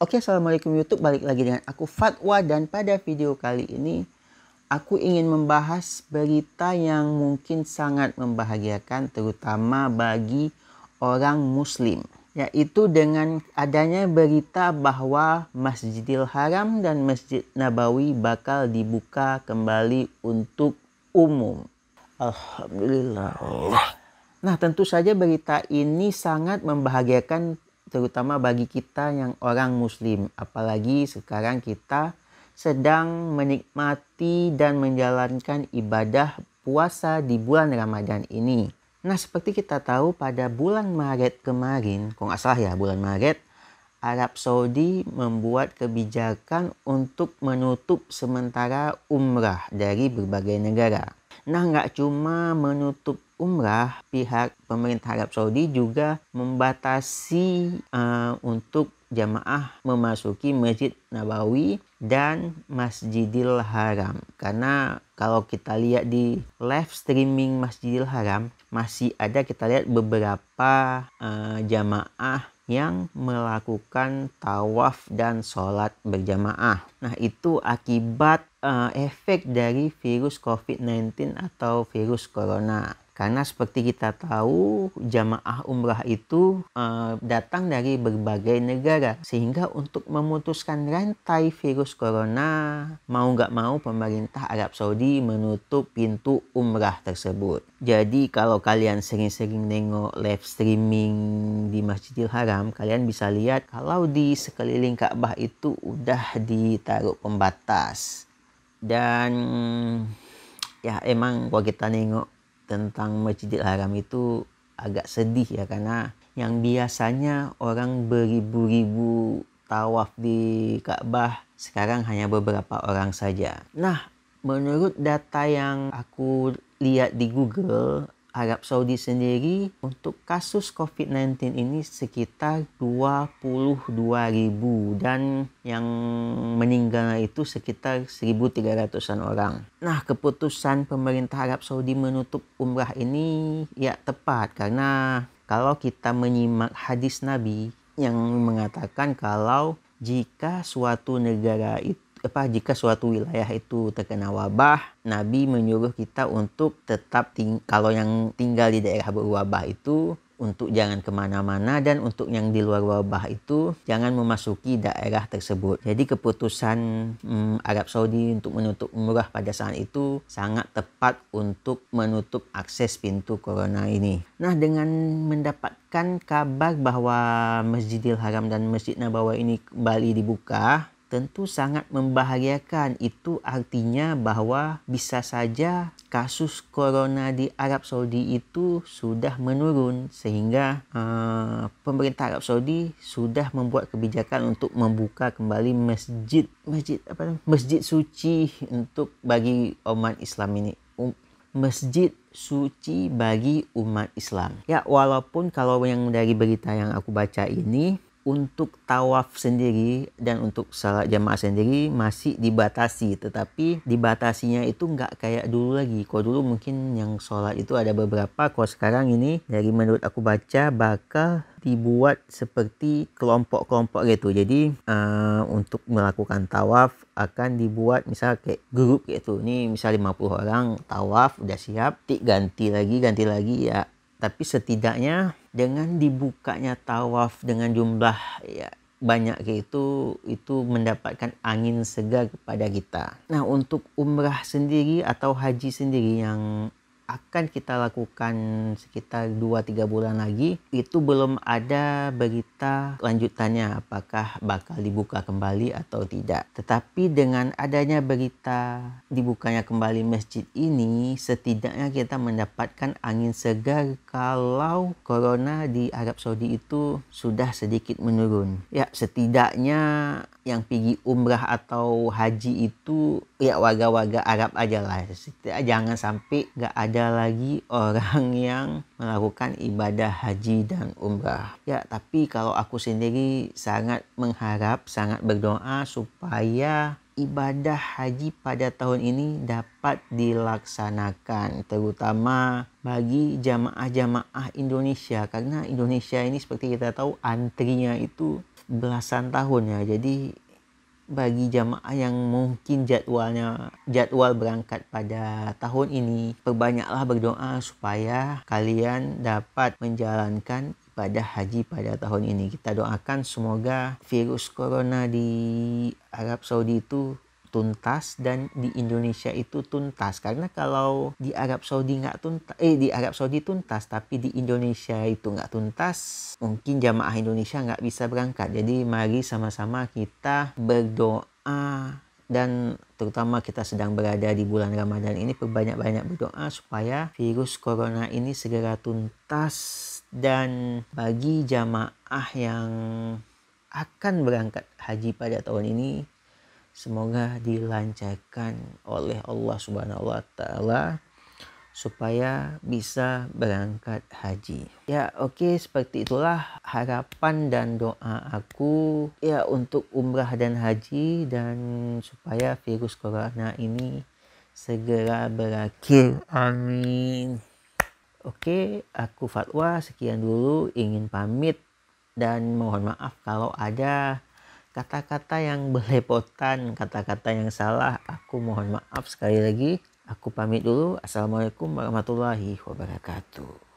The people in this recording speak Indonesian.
Oke, Assalamualaikum YouTube. Balik lagi dengan aku Fatwa dan pada video kali ini aku ingin membahas berita yang mungkin sangat membahagiakan terutama bagi orang muslim. Yaitu dengan adanya berita bahwa Masjidil Haram dan Masjid Nabawi bakal dibuka kembali untuk umum. Alhamdulillah. Nah tentu saja berita ini sangat membahagiakan terutama bagi kita yang orang muslim apalagi sekarang kita sedang menikmati dan menjalankan ibadah puasa di bulan Ramadan ini. Nah seperti kita tahu pada bulan Maret kemarin, kok nggak salah ya bulan Maret, Arab Saudi membuat kebijakan untuk menutup sementara umrah dari berbagai negara. Nah nggak cuma menutup umrah, pihak pemerintah Arab Saudi juga membatasi uh, untuk jamaah memasuki Masjid Nabawi dan Masjidil Haram. Karena kalau kita lihat di live streaming Masjidil Haram masih ada kita lihat beberapa uh, jamaah yang melakukan tawaf dan sholat berjamaah. Nah, itu akibat uh, efek dari virus COVID-19 atau virus corona. Karena seperti kita tahu jamaah umrah itu e, datang dari berbagai negara. Sehingga untuk memutuskan rantai virus corona, mau nggak mau pemerintah Arab Saudi menutup pintu umrah tersebut. Jadi kalau kalian sering-sering nengok live streaming di Masjidil Haram, kalian bisa lihat kalau di sekeliling Ka'bah itu udah ditaruh pembatas. Dan ya emang kalau kita nengok tentang Masjidil Haram itu agak sedih ya karena yang biasanya orang beribu-ribu tawaf di Ka'bah sekarang hanya beberapa orang saja. Nah, menurut data yang aku lihat di Google Arab Saudi sendiri untuk kasus COVID-19 ini sekitar 22 ribu dan yang meninggal itu sekitar 1.300-an orang. Nah, keputusan pemerintah Arab Saudi menutup umrah ini ya tepat karena kalau kita menyimak hadis Nabi yang mengatakan kalau jika suatu negara itu apa jika suatu wilayah itu terkena wabah, Nabi menyuruh kita untuk tetap ting kalau yang tinggal di daerah berwabah itu untuk jangan kemana-mana dan untuk yang di luar wabah itu jangan memasuki daerah tersebut. Jadi keputusan hmm, Arab Saudi untuk menutup umrah pada saat itu sangat tepat untuk menutup akses pintu corona ini. Nah dengan mendapatkan kabar bahwa Masjidil Haram dan Masjid Nabawi ini kembali dibuka, tentu sangat membahagiakan Itu artinya bahwa bisa saja kasus corona di Arab Saudi itu sudah menurun sehingga uh, pemerintah Arab Saudi sudah membuat kebijakan untuk membuka kembali masjid masjid apa masjid suci untuk bagi umat Islam ini um, masjid suci bagi umat Islam. Ya walaupun kalau yang dari berita yang aku baca ini untuk tawaf sendiri dan untuk salat jamaah sendiri masih dibatasi tetapi dibatasinya itu nggak kayak dulu lagi kalau dulu mungkin yang sholat itu ada beberapa kalau sekarang ini dari menurut aku baca bakal dibuat seperti kelompok-kelompok gitu jadi uh, untuk melakukan tawaf akan dibuat misal kayak grup gitu ini misal 50 orang tawaf udah siap ganti lagi ganti lagi ya tapi setidaknya dengan dibukanya tawaf dengan jumlah ya, banyak itu itu mendapatkan angin segar kepada kita. Nah, untuk umrah sendiri atau haji sendiri yang akan kita lakukan sekitar 2-3 bulan lagi itu belum ada berita lanjutannya apakah bakal dibuka kembali atau tidak. Tetapi dengan adanya berita dibukanya kembali masjid ini setidaknya kita mendapatkan angin segar kalau corona di Arab Saudi itu sudah sedikit menurun. Ya setidaknya yang pergi umrah atau haji itu ya warga-warga Arab aja lah jangan sampai gak ada lagi orang yang melakukan ibadah haji dan umrah ya tapi kalau aku sendiri sangat mengharap sangat berdoa supaya ibadah haji pada tahun ini dapat dilaksanakan terutama bagi jamaah-jamaah Indonesia karena Indonesia ini seperti kita tahu antrinya itu belasan tahun ya jadi bagi jamaah yang mungkin jadwalnya jadwal berangkat pada tahun ini perbanyaklah berdoa supaya kalian dapat menjalankan ibadah haji pada tahun ini kita doakan semoga virus corona di Arab Saudi itu tuntas dan di Indonesia itu tuntas karena kalau di Arab Saudi nggak tuntas eh di Arab Saudi tuntas tapi di Indonesia itu nggak tuntas mungkin jamaah Indonesia nggak bisa berangkat jadi mari sama-sama kita berdoa dan terutama kita sedang berada di bulan Ramadan ini perbanyak-banyak berdoa supaya virus corona ini segera tuntas dan bagi jamaah yang akan berangkat haji pada tahun ini Semoga dilancarkan oleh Allah Subhanahu wa taala supaya bisa berangkat haji. Ya, oke okay, seperti itulah harapan dan doa aku ya untuk umrah dan haji dan supaya virus corona ini segera berakhir. Amin. Oke, okay, aku fatwa sekian dulu ingin pamit dan mohon maaf kalau ada kata-kata yang belepotan, kata-kata yang salah, aku mohon maaf sekali lagi. Aku pamit dulu. Assalamualaikum warahmatullahi wabarakatuh.